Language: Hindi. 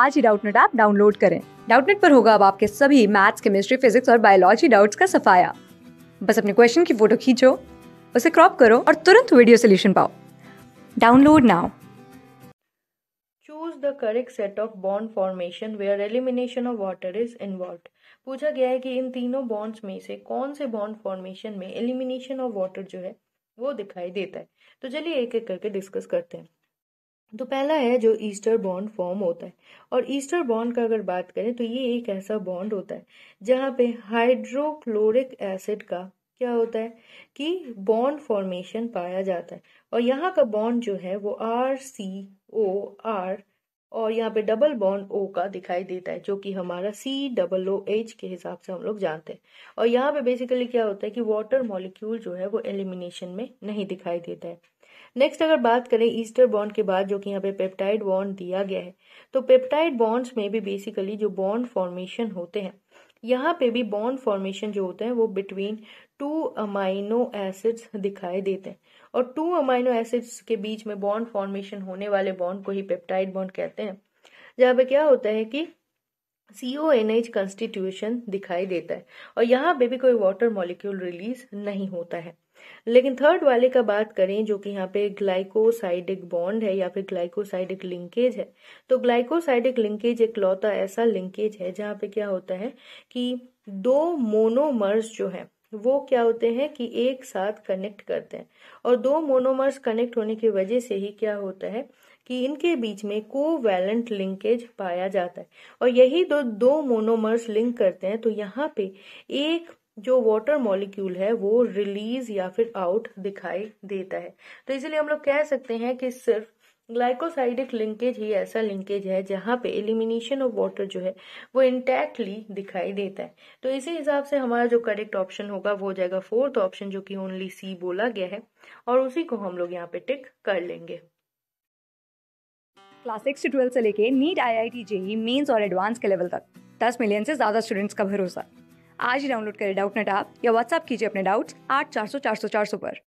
आज ही डाउटनेट ऐप डाउनलोड करें डाउटनेट पर होगा अब आपके सभी मैथ्स केमिस्ट्री फिजिक्स और बायोलॉजी डाउट्स का सफाया बस अपने क्वेश्चन की फोटो खींचो उसे क्रॉप करो और तुरंत वीडियो सोल्यूशन पाओ download now choose the correct set of bond formation where elimination of water is involve पूछा गया है कि इन तीनों बॉन्ड्स में से कौन से बॉन्ड फॉर्मेशन में एलिमिनेशन ऑफ वाटर जो है वो दिखाई देता है तो चलिए एक एक करके डिस्कस करते हैं तो पहला है जो ईस्टर बॉन्ड फॉर्म होता है और ईस्टर बॉन्ड का अगर बात करें तो ये एक ऐसा बॉन्ड होता है जहां पे हाइड्रोक्लोरिक एसिड का क्या होता है कि बॉन्ड फॉर्मेशन पाया जाता है और यहाँ का बॉन्ड जो है वो आर सी ओ आर और यहाँ पे डबल बॉन्ड ओ का दिखाई देता है जो कि हमारा सी डबल ओ एच के हिसाब से हम लोग जानते हैं और यहाँ पे बेसिकली क्या होता है कि वाटर मॉलिक्यूल जो है वो एलिमिनेशन में नहीं दिखाई देता है नेक्स्ट अगर बात करें ईस्टर बॉन्ड के बाद जो कि यहाँ पे पेप्टाइड बॉन्ड दिया गया है तो पेप्टाइड बॉन्ड्स में भी बेसिकली जो बॉन्ड फॉर्मेशन होते हैं यहाँ पे भी बॉन्ड फॉर्मेशन जो होते हैं वो बिटवीन टू अमाइनो एसिड्स दिखाई देते हैं और टू अमाइनो एसिड्स के बीच में बॉन्ड फॉर्मेशन होने वाले बॉन्ड को ही पेप्टाइड बॉन्ड कहते हैं जहाँ पे क्या होता है कि सीओ एन एच कंस्टिट्यूशन दिखाई देता है और यहाँ पे भी कोई वाटर मॉलिक्यूल रिलीज नहीं होता है लेकिन थर्ड वाले का बात करें जो कि यहाँ पे ग्लाइकोसाइडिक बॉन्ड है या फिर ग्लाइकोसाइडिक लिंकेज है तो ग्लाइकोसाइडिक लिंकेज एक लौता ऐसा लिंकेज है जहाँ पे क्या होता है कि दो मोनोमर्स जो है वो क्या होते हैं कि एक साथ कनेक्ट करते हैं और दो मोनोमर्स कनेक्ट होने की वजह से ही क्या होता है कि इनके बीच में वैलेंट लिंकेज पाया जाता है और यही दो दो मोनोमर्स लिंक करते हैं तो यहाँ पे एक जो वाटर मॉलिक्यूल है वो रिलीज या फिर आउट दिखाई देता है तो इसलिए हम लोग कह सकते हैं कि सिर्फ ग्लाइकोसाइडिक लिंकेज ही ऐसा लिंकेज है जहाँ पे एलिमिनेशन ऑफ वाटर जो है वो इंटैक्टली दिखाई देता है तो इसी हिसाब से हमारा जो करेक्ट ऑप्शन होगा वो हो जाएगा फोर्थ ऑप्शन जो कि ओनली सी बोला गया है और उसी को हम लोग यहाँ पे टिक कर लेंगे क्लास सिक्स से ट्वेल्थ से लेके NEET I I T JEE mains और एडवांस के लेवल तक दस मिलियन से ज़्यादा स्टूडेंट्स का भरोसा आज ही डाउनलोड करें डाउट नेट आप या व्हाट्सअप कीजिए अपने डाउट्स आठ चार सौ चार सौ चार सौ पर